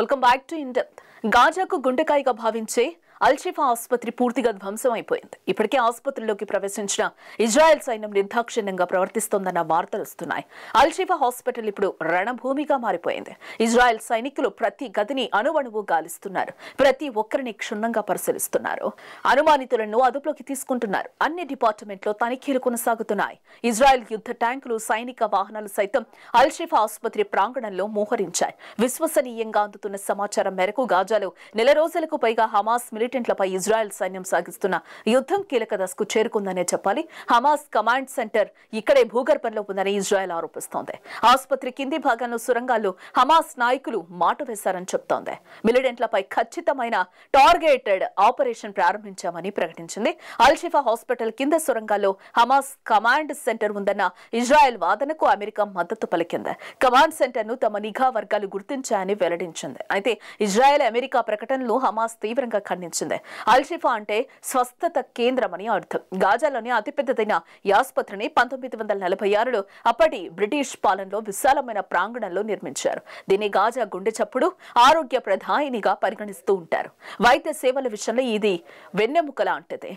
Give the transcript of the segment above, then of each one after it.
welcome back to ఇండెప్ గాజాకు గుండెకాయగా భావించే అల్షిఫా ఆసుపత్రి పూర్తిగా ధ్వంసమైపోయింది ఇప్పటికే ఆసుపత్రిలోకి ప్రవేశించిన ఇజ్రాయెల్ సైన్యం నిర్దాక్షిణ్యంగా ప్రవర్తిస్తోందన్న వార్తలు వస్తున్నాయి అల్షిఫా హాస్పిటల్ ఇప్పుడు రణభూమిగా మారిపోయింది ఇజ్రాయెల్ సైనికులు ప్రతి గదిని అణువణువు గాలిస్తున్నారు ప్రతి ఒక్కరిని క్షుణ్ణంగా పరిశీలిస్తున్నారు అనుమానితులను అదుపులోకి తీసుకుంటున్నారు అన్ని డిపార్ట్మెంట్లో తనిఖీలు కొనసాగుతున్నాయి ఇజ్రాయెల్ యుద్ధ ట్యాంకులు సైనిక వాహనాలు సైతం అల్షిఫా ఆసుపత్రి ప్రాంగణంలో మోహరించాయి విశ్వసనీయంగా అందుతున్న సమాచారం మేరకు గాజాలో నెల రోజులకు పైగా హమాస్ మిలిటరీ మిలిటెంట్లపై ఇజ్రాయెల్ సైన్యం సాగిస్తున్న యుద్ధం కీలక దశకు చేరుకుందనే చెప్పాలి హమాస్ కమాండ్ సెంటర్ ఇక్కడే భూగర్భంలో ఉందని ఇజ్రాయెల్ ఆరోపిస్తోంది ఆసుపత్రి కింది భాగంలో సురంగాలు హమాస్ నాయకులు మాట వేశారని చెప్తోంది మిలిటెంట్లపై ఖచ్చితమైన టార్గెటెడ్ ఆపరేషన్ ప్రారంభించామని ప్రకటించింది అల్షిఫా హాస్పిటల్ కింద సురంగాల్లో హమాస్ కమాండ్ సెంటర్ ఉందన్న ఇజ్రాయెల్ వాదనకు అమెరికా మద్దతు పలికింది కమాండ్ సెంటర్ ను తమ నిఘా వర్గాలు గుర్తించాయని వెల్లడించింది అయితే ఇజ్రాయెల్ అమెరికా ప్రకటనలు హమాస్ తీవ్రంగా ఖండించింది వచ్చింది అల్షిఫా అంటే స్వస్థత కేంద్రం అని అర్థం గాజాలోని అతిపెద్దదైన ఈ ఆసుపత్రిని పంతొమ్మిది వందల నలభై ఆరులో అప్పటి బ్రిటిష్ పాలనలో విశాలమైన ప్రాంగణంలో నిర్మించారు దీన్ని గాజా గుండె చప్పుడు ఆరోగ్య ప్రధానిగా పరిగణిస్తూ ఉంటారు వైద్య సేవల విషయంలో ఇది వెన్నెముకల అంటదే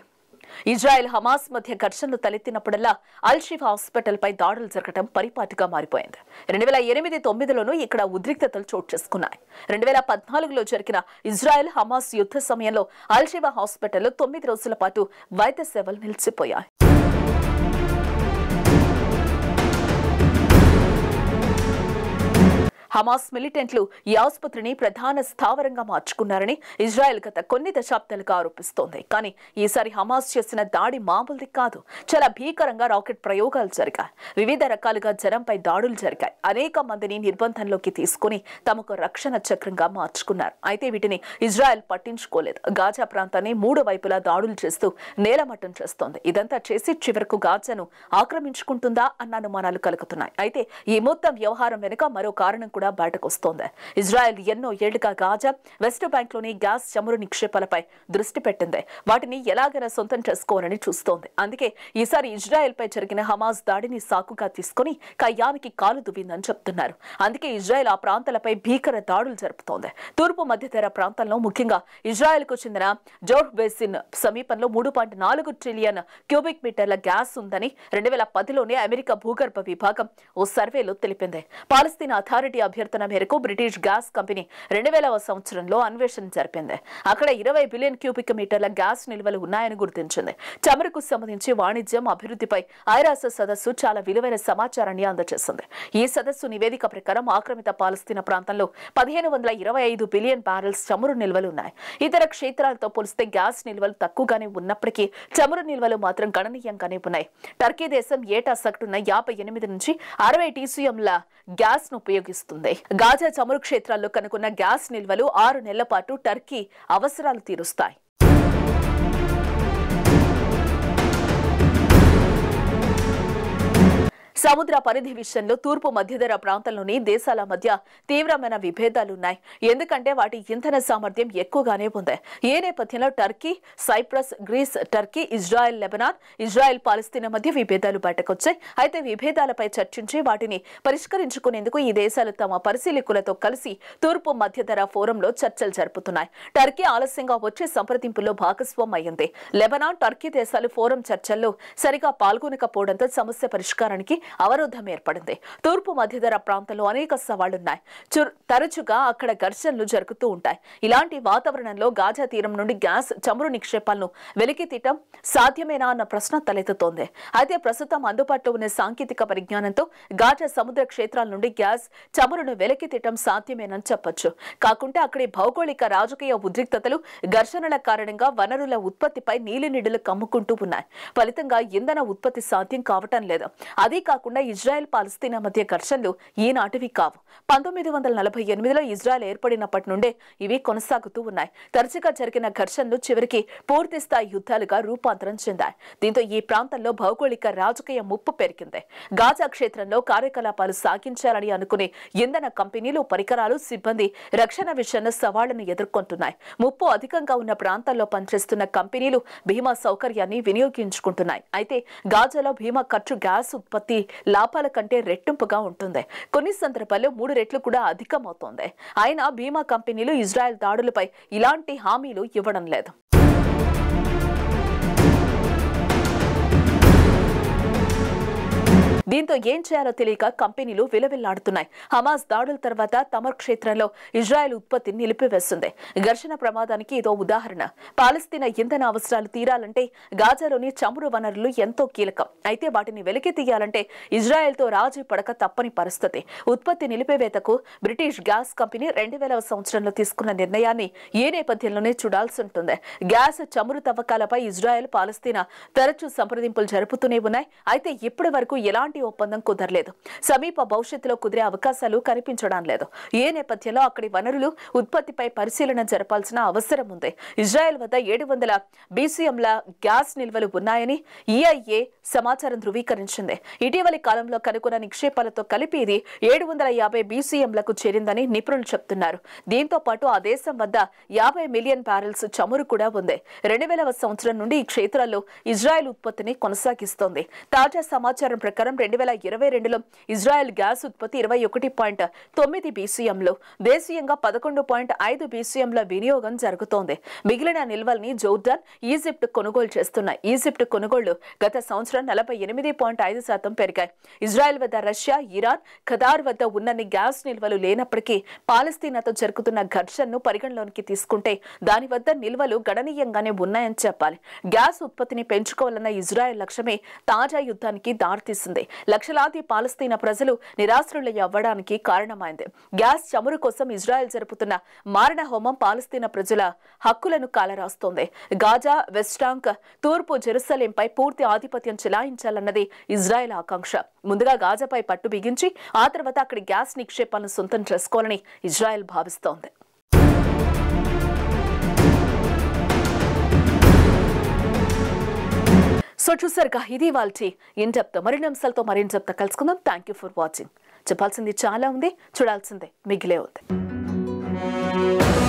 ఇజ్రాయెల్ హమాస్ మధ్య ఘర్షణలు తలెత్తినప్పుడల్లా అల్షిఫ్ హాస్పిటల్పై దాడులు జరగడం పరిపాటిగా మారిపోయింది రెండు వేల ఎనిమిది తొమ్మిదిలోనూ ఇక్కడ ఉద్రిక్తతలు చోటు చేసుకున్నాయి రెండు వేల పద్నాలుగులో జరిగిన ఇజ్రాయెల్ హమాస్ యుద్ధ సమయంలో అల్షిఫా హాస్పిటల్లో తొమ్మిది రోజుల పాటు వైద్య సేవలు నిలిచిపోయాయి హమాస్ మిలిటెంట్లు ఈ ఆసుపత్రిని ప్రధాన స్థావరంగా మార్చుకున్నారని ఇజ్రాయెల్ గత కొన్ని దశాబ్దాలుగా ఆరోపిస్తోంది కానీ ఈసారి హమాస్ చేసిన దాడి మామూలుది కాదు చాలా భీకరంగా రాకెట్ ప్రయోగాలు జరిగాయి వివిధ రకాలుగా జనంపై దాడులు జరిగాయి అనేక మందిని నిర్బంధంలోకి తీసుకుని తమకు రక్షణ చక్రంగా మార్చుకున్నారు అయితే వీటిని ఇజ్రాయెల్ పట్టించుకోలేదు గాజా ప్రాంతాన్ని మూడు వైపులా దాడులు చేస్తూ నేలమట్టం చేస్తోంది ఇదంతా చేసి చివరకు గాజాను ఆక్రమించుకుంటుందా అన్న అనుమానాలు కలుగుతున్నాయి అయితే ఈ మొత్తం వ్యవహారం వెనుక మరో కారణం కూడా కూడా బయటకు వస్తోంది ఇజ్రాయెల్ ఎన్నో ఏళ్లుగా గాజా వెస్ట్ బ్యాంక్ లోని గ్యాస్ చమురు నిక్షేపాలపై దృష్టి పెట్టింది వాటిని ఎలాగైనా సొంతం చేసుకోవాలని చూస్తోంది అందుకే ఈసారి ఇజ్రాయెల్ పై జరిగిన హమాజ్ దాడిని సాకుగా తీసుకుని కయ్యానికి కాలు దువ్విందని చెప్తున్నారు అందుకే ఇజ్రాయెల్ ఆ ప్రాంతాలపై భీకర దాడులు జరుపుతోంది తూర్పు మధ్యతర ప్రాంతంలో ముఖ్యంగా ఇజ్రాయెల్ కు చెందిన జోహ్ బేసిన్ సమీపంలో మూడు పాయింట్ నాలుగు ట్రిలియన్ క్యూబిక్ మీటర్ల గ్యాస్ ఉందని రెండు వేల పదిలోనే అమెరికా భూగర్భ విభాగం ఓ సర్వేలో తెలిపింది పాలస్తీన్ అథారిటీ అభ్యర్థన మేరకు బ్రిటిష్ గ్యాస్ కంపెనీ రెండు వేల సంవత్సరంలో అన్వేషణ జరిపింది అక్కడ ఇరవై బిలియన్ క్యూబిక్ మీటర్ల గ్యాస్ నిల్వలు ఉన్నాయని గుర్తించింది చమురుకు సంబంధించి వాణిజ్యం అభివృద్ధిపై ఐరాస సదస్సు చాలా విలువైన సమాచారాన్ని అందజేసింది ఈ సదస్సు నివేదిక ప్రకారం ఆక్రమిత పాలస్తీన ప్రాంతంలో పదిహేను వందల ఇరవై ఐదు బిలియన్ బ్యారెల్స్ చమురు నిల్వలు ఉన్నాయి ఇతర క్షేత్రాలతో పోలిస్తే గ్యాస్ నిల్వలు తక్కువగానే ఉన్నప్పటికీ చమురు నిల్వలు మాత్రం గణనీయంగానే ఉన్నాయి టర్కీ దేశం ఏటా సగటున యాభై ఎనిమిది నుంచి అరవై టీసీఎంల గ్యాస్ను ఉపయోగిస్తుంది ఉంది గాజా చమురు క్షేత్రాల్లో కనుకున్న గ్యాస్ నిల్వలు ఆరు నెలల పాటు టర్కీ అవసరాలు తీరుస్తాయి సముద్ర పరిధి విషయంలో తూర్పు మధ్యధర ప్రాంతంలోని దేశాల మధ్య తీవ్రమైన విభేదాలున్నాయి ఎందుకంటే వాటి ఇంధన సామర్థ్యం ఎక్కువగానే ఉంది ఏ నేపథ్యంలో Turkey Cyprus Greece Turkey Israel Lebanon Israel Palestine మధ్య విభేదాలు బయటకొచ్చాయి అయితే విభేదాలపై చర్చించి వాటిని పరిష్కరించుకునేందుకు ఈ దేశాలు తమ పరిశీలకులతో కలిసి తూర్పు మధ్యధర ఫోరంలో చర్చలు జరుపుతున్నాయి టర్కీ ఆలస్యంగా వచ్చే సంప్రదింపుల్లో భాగస్వం అయ్యింది లెబనాన్ టర్కీ దేశాలు ఫోరం చర్చల్లో సరిగా పాల్గొనకపోవడంతో సమస్య పరిష్కారానికి అవరోధం ఏర్పడింది తూర్పు మధ్యధర ప్రాంతంలో అనేక సవాళ్లున్నాయి తరచుగా అక్కడ ఘర్షణలు జరుగుతూ ఉంటాయి ఇలాంటి వాతావరణంలో గాజా తీరం నుండి గ్యాస్ చమురు నిక్షేపాలను వెలికి తీయటం సాధ్యమేనా అన్న ప్రశ్న తలెత్తుతోంది అయితే ప్రస్తుతం అందుబాటులో ఉన్న సాంకేతిక పరిజ్ఞానంతో గాజా సముద్ర క్షేత్రాల నుండి గ్యాస్ చమురును వెలికి తీయటం సాధ్యమేనని చెప్పొచ్చు కాకుంటే అక్కడి భౌగోళిక రాజకీయ ఉద్రిక్తతలు ఘర్షణల కారణంగా వనరుల ఉత్పత్తిపై నీలినిడులు కమ్ముకుంటూ ఉన్నాయి ఫలితంగా ఇంధన ఉత్పత్తి సాధ్యం కావటం లేదు అదే కాకుండా ఇజ్రాయెల్ పాలస్తీనా మధ్య ఘర్షణలు ఈనాటివి కావు పంతొమ్మిది వందల నలభై ఎనిమిదిలో ఇజ్రాయెల్ ఏర్పడినప్పటి నుండే ఇవి కొనసాగుతూ ఉన్నాయి తరచుగా జరిగిన ఘర్షణలు చివరికి పూర్తిస్థాయి యుద్ధాలుగా రూపాంతరం చెందాయి దీంతో ఈ ప్రాంతంలో భౌగోళిక రాజకీయ ముప్పు పెరిగింది గాజా క్షేత్రంలో కార్యకలాపాలు సాగించాలని అనుకునే ఇంధన కంపెనీలు పరికరాలు సిబ్బంది రక్షణ విషయంలో సవాళ్లను ఎదుర్కొంటున్నాయి ముప్పు అధికంగా ఉన్న ప్రాంతాల్లో పనిచేస్తున్న కంపెనీలు బీమా సౌకర్యాన్ని వినియోగించుకుంటున్నాయి అయితే గాజాలో భీమా ఖర్చు గ్యాస్ ఉత్పత్తి లాభాల కంటే రెట్టింపుగా ఉంటుంది కొన్ని సందర్భాల్లో మూడు రెట్లు కూడా అధికమవుతోంది అయినా బీమా కంపెనీలు ఇజ్రాయెల్ దాడులపై ఇలాంటి హామీలు ఇవ్వడం లేదు దీంతో ఏం చేయాలో తెలియక కంపెనీలు విలవిల్లాడుతున్నాయి హమాస్ దాడుల తర్వాత తమర్ క్షేత్రంలో ఇజ్రాయెల్ ఉత్పత్తిని నిలిపివేస్తుంది ఘర్షణ ప్రమాదానికి ఇదో ఉదాహరణ పాలస్తీన ఇంధన అవసరాలు తీరాలంటే గాజాలోని చమురు వనరులు ఎంతో కీలకం అయితే వాటిని వెలికి తీయాలంటే ఇజ్రాయెల్తో రాజీ పడక తప్పని పరిస్థితి ఉత్పత్తి నిలిపివేతకు బ్రిటిష్ గ్యాస్ కంపెనీ రెండు వేల సంవత్సరంలో తీసుకున్న నిర్ణయాన్ని ఈ నేపథ్యంలోనే చూడాల్సి ఉంటుంది గ్యాస్ చమురు తవ్వకాలపై ఇజ్రాయెల్ పాలస్తీనా తరచూ సంప్రదింపులు జరుపుతూనే ఉన్నాయి అయితే ఇప్పటి వరకు ఎలాంటి ఒప్పందం కుదరలేదు సమీప భవిష్యత్తులో కుదిరే అవకాశాలు కనిపించడం లేదు ఏ నేపథ్యంలో అక్కడి వనరులు ఉత్పత్తిపై పరిశీలన జరపాల్సిన అవసరం ఉంది ఇజ్రాయెల్ వద్ద ఏడు వందల బీసీఎంల గ్యాస్ నిల్వలు ఉన్నాయని ఈఐఏ e సమాచారం ధృవీకరించింది ఇటీవలి కాలంలో కనుగొన్న నిక్షేపాలతో కలిపి ఇది ఏడు వందల యాభై బీసీఎంలకు చేరిందని నిపుణులు చెప్తున్నారు దీంతో పాటు ఆ దేశం వద్ద యాభై మిలియన్ బ్యారెల్స్ చమురు కూడా ఉంది రెండు వేలవ సంవత్సరం నుండి ఈ క్షేత్రాల్లో ఇజ్రాయెల్ ఉత్పత్తిని కొనసాగిస్తోంది తాజా సమాచారం ప్రకారం రెండు రెండు వేల ఇరవై రెండులో ఇజ్రాయెల్ గ్యాస్ ఉత్పత్తి ఇరవై ఒకటి పాయింట్ తొమ్మిది బీసీఎంలు దేశీయంగా పదకొండు పాయింట్ ఐదు బీసీఎంల వినియోగం జరుగుతోంది మిగిలిన నిల్వల్ని జోర్డాన్ ఈజిప్ట్ కొనుగోలు చేస్తున్న ఈజిప్ట్ కొనుగోళ్లు గత సంవత్సరం నలభై ఎనిమిది పాయింట్ ఐదు శాతం పెరిగాయి ఇజ్రాయెల్ వద్ద రష్యా ఇరాన్ ఖదార్ వద్ద ఉన్నన్ని గ్యాస్ నిల్వలు లేనప్పటికీ పాలస్తీనాతో జరుగుతున్న ఘర్షణను పరిగణలోనికి తీసుకుంటే దాని వద్ద నిల్వలు గణనీయంగానే ఉన్నాయని చెప్పాలి గ్యాస్ ఉత్పత్తిని పెంచుకోవాలన్న ఇజ్రాయెల్ లక్ష్యమే తాజా యుద్ధానికి దారితీసింది లక్షలాది పాలస్తీన ప్రజలు నిరాశ్రులై అవ్వడానికి కారణమైంది గ్యాస్ చమురు కోసం ఇజ్రాయెల్ జరుపుతున్న మారణ హోమం పాలస్తీన ప్రజల హక్కులను కాలరాస్తోంది గాజా వెస్టాంక్ తూర్పు జెరూసలేంపై పూర్తి ఆధిపత్యం చెలాయించాలన్నది ఇజ్రాయెల్ ఆకాంక్ష ముందుగా గాజాపై పట్టు బిగించి ఆ తర్వాత అక్కడి గ్యాస్ నిక్షేపాలను సొంతం చేసుకోవాలని ఇజ్రాయెల్ భావిస్తోంది సో చూసారుగా ఇది వాళ్ళ ఇంటప్తో మరిన్ని అంశాలతో మరిన్ని చెప్తా కలుసుకుందాం థ్యాంక్ యూ ఫర్ వాచింగ్ చెప్పాల్సింది చాలా ఉంది చూడాల్సిందే మిగిలే ఉంది